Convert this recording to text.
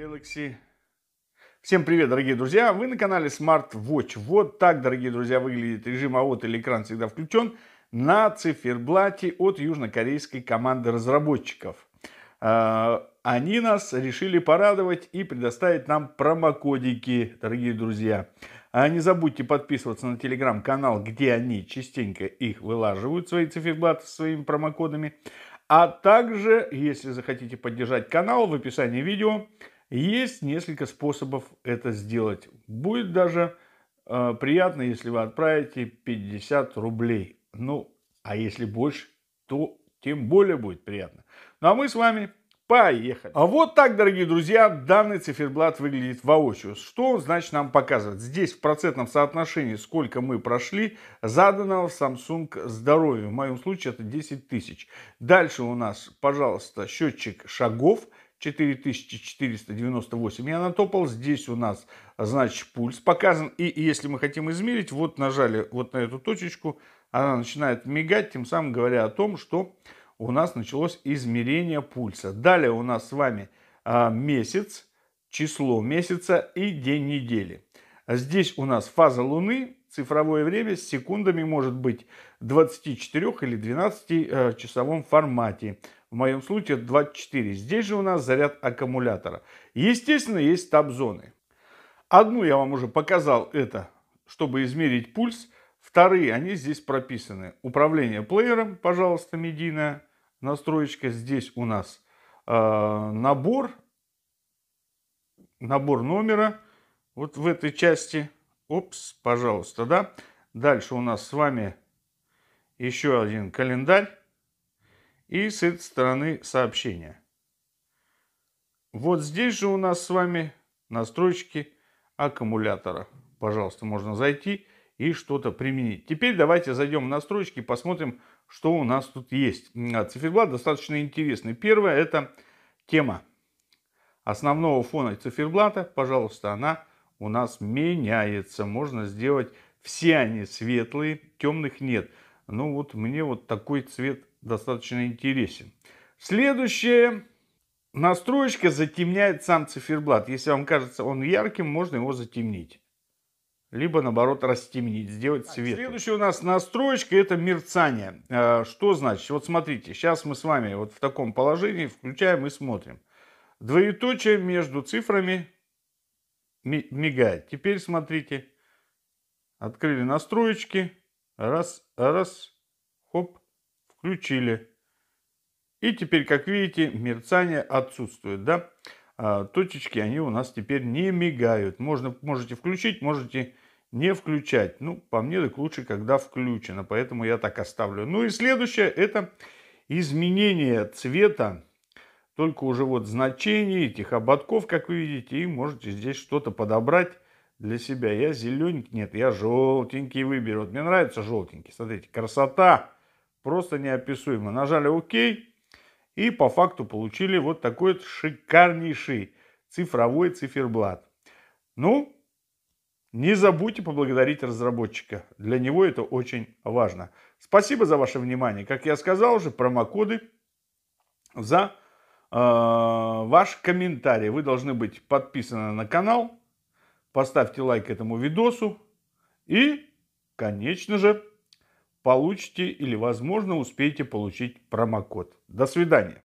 Galaxy. Всем привет, дорогие друзья! Вы на канале Smart Watch. Вот так, дорогие друзья, выглядит режим АОТ или экран всегда включен на циферблате от южнокорейской команды разработчиков. А, они нас решили порадовать и предоставить нам промокодики, дорогие друзья. А не забудьте подписываться на телеграм-канал, где они частенько их вылаживают, свои циферблаты, своими промокодами. А также, если захотите поддержать канал, в описании видео есть несколько способов это сделать. Будет даже э, приятно, если вы отправите 50 рублей. Ну, а если больше, то тем более будет приятно. Ну а мы с вами поехали. А вот так, дорогие друзья, данный циферблат выглядит воочию. Что он, значит, нам показывает? Здесь в процентном соотношении, сколько мы прошли, задано в Samsung здоровье. В моем случае это 10 тысяч. Дальше у нас, пожалуйста, счетчик шагов – 4498 я натопал. Здесь у нас, значит, пульс показан. И если мы хотим измерить, вот нажали вот на эту точечку, она начинает мигать, тем самым говоря о том, что у нас началось измерение пульса. Далее у нас с вами а, месяц, число месяца и день недели. Здесь у нас фаза Луны, цифровое время с секундами может быть 24 или 12 э, часовом формате в моем случае 24. Здесь же у нас заряд аккумулятора. Естественно, есть таб-зоны. Одну я вам уже показал, это чтобы измерить пульс. Вторые, они здесь прописаны. Управление плеером, пожалуйста, медийная настроечка. Здесь у нас э, набор, набор номера. Вот в этой части. Опс, пожалуйста, да. Дальше у нас с вами еще один календарь и с этой стороны сообщения. Вот здесь же у нас с вами настройки аккумулятора. Пожалуйста, можно зайти и что-то применить. Теперь давайте зайдем в настройки и посмотрим, что у нас тут есть. А, циферблат достаточно интересный. Первое это тема основного фона циферблата. Пожалуйста, она у нас меняется. Можно сделать все они светлые, темных нет. Ну вот мне вот такой цвет достаточно интересен. Следующее. Настроечка затемняет сам циферблат. Если вам кажется он ярким, можно его затемнить. Либо наоборот растемнить, сделать цвет. Следующая у нас настроечка это мерцание. А, что значит? Вот смотрите, сейчас мы с вами вот в таком положении включаем и смотрим. Двоеточие между цифрами мигает. Теперь смотрите, открыли настроечки. Раз, раз, хоп, включили. И теперь, как видите, мерцание отсутствует, да? А, точечки, они у нас теперь не мигают. Можно, можете включить, можете не включать. Ну, по мне, так лучше, когда включено. Поэтому я так оставлю. Ну и следующее, это изменение цвета. Только уже вот значение этих ободков, как вы видите. И можете здесь что-то подобрать для себя. Я зелененький, нет, я желтенький выберу. Вот мне нравится желтенький. Смотрите, красота просто неописуема. Нажали ОК и по факту получили вот такой вот шикарнейший цифровой циферблат. Ну, не забудьте поблагодарить разработчика. Для него это очень важно. Спасибо за ваше внимание. Как я сказал уже, промокоды за э, ваш комментарий. Вы должны быть подписаны на канал, поставьте лайк этому видосу и, конечно же, получите или, возможно, успеете получить промокод. До свидания.